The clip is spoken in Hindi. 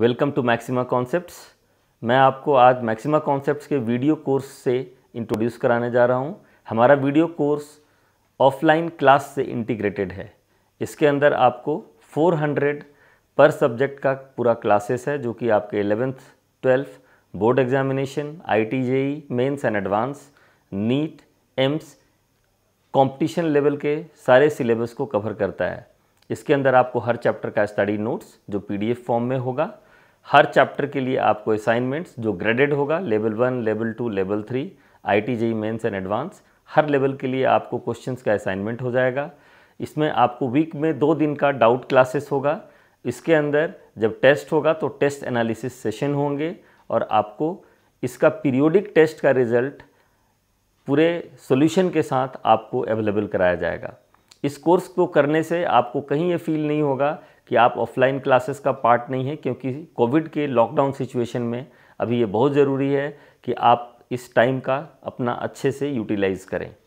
वेलकम टू मैक्सिमा कॉन्सेप्ट्स मैं आपको आज मैक्सिमा कॉन्सेप्ट्स के वीडियो कोर्स से इंट्रोड्यूस कराने जा रहा हूं हमारा वीडियो कोर्स ऑफलाइन क्लास से इंटीग्रेटेड है इसके अंदर आपको 400 पर सब्जेक्ट का पूरा क्लासेस है जो कि आपके eleventh twelfth board examination I T JEE Mains and advance NEET AIIMS competition level के सारे सिलेबस को कवर करता है इसके अंदर आपको हर चैप्टर का स्टडी नोट्स जो पीडीएफ फॉर्म में होगा हर चैप्टर के लिए आपको असाइनमेंट्स जो ग्रेडेड होगा level one level two level three I T JEE Mains and advance हर लेवल के लिए आपको क्वेश्चंस का असाइनमेंट हो जाएगा इसमें आपको वीक में दो दिन का डाउट क्लासेस होगा इसके अंदर जब टेस्ट होगा तो टेस्ट एनालिसिस सेशन होंगे और आपको इसका पीरियोडिक टेस्ट का रिजल्ट पूरे सॉल्यूशन के साथ आपको अवेलेबल कराया जाएगा इस कोर्स को करने से आपको कहीं ये फील नहीं होगा कि आप ऑफलाइन क्लासेस का पार्ट नहीं है क्योंकि कोविड के लॉकडाउन सिचुएशन में अभी ये बहुत ज़रूरी है कि आप इस टाइम का अपना अच्छे से यूटिलाइज़ करें